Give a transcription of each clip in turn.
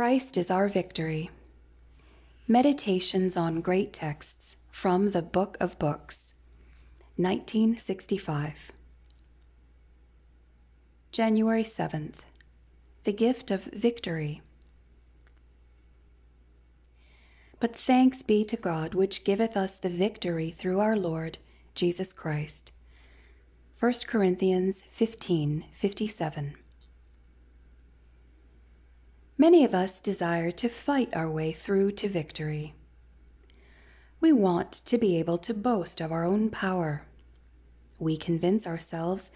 Christ is our victory. Meditations on Great Texts from the Book of Books, 1965. January 7th. The Gift of Victory. But thanks be to God, which giveth us the victory through our Lord Jesus Christ. 1 Corinthians 15 57. Many of us desire to fight our way through to victory. We want to be able to boast of our own power. We convince ourselves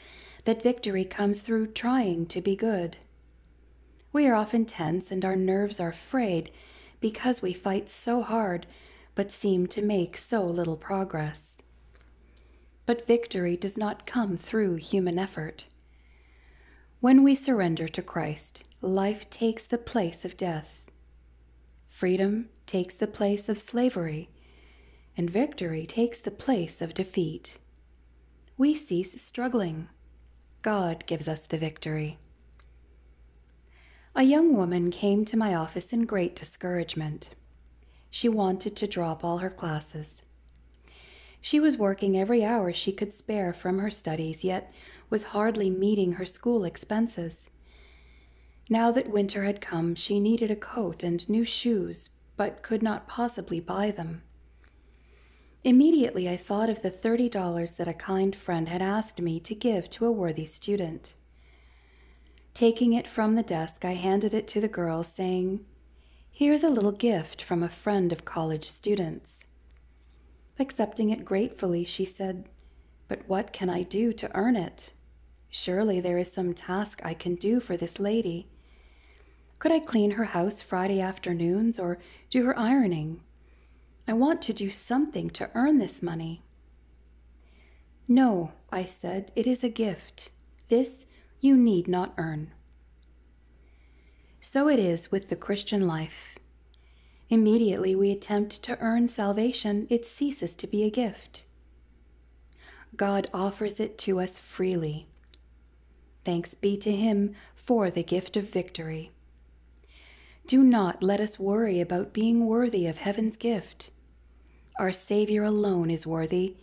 that victory comes through trying to be good. We are often tense and our nerves are frayed because we fight so hard but seem to make so little progress. But victory does not come through human effort. When we surrender to Christ, life takes the place of death. Freedom takes the place of slavery, and victory takes the place of defeat. We cease struggling. God gives us the victory. A young woman came to my office in great discouragement. She wanted to drop all her classes. She was working every hour she could spare from her studies, yet was hardly meeting her school expenses. Now that winter had come, she needed a coat and new shoes, but could not possibly buy them. Immediately, I thought of the $30 that a kind friend had asked me to give to a worthy student. Taking it from the desk, I handed it to the girl, saying, Here's a little gift from a friend of college students. Accepting it gratefully, she said, But what can I do to earn it? Surely there is some task I can do for this lady. Could I clean her house Friday afternoons or do her ironing? I want to do something to earn this money. No, I said, it is a gift. This you need not earn. So it is with the Christian life. Immediately we attempt to earn salvation, it ceases to be a gift. God offers it to us freely. Thanks be to Him for the gift of victory. Do not let us worry about being worthy of heaven's gift. Our Savior alone is worthy,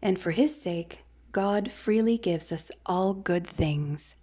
and for His sake, God freely gives us all good things.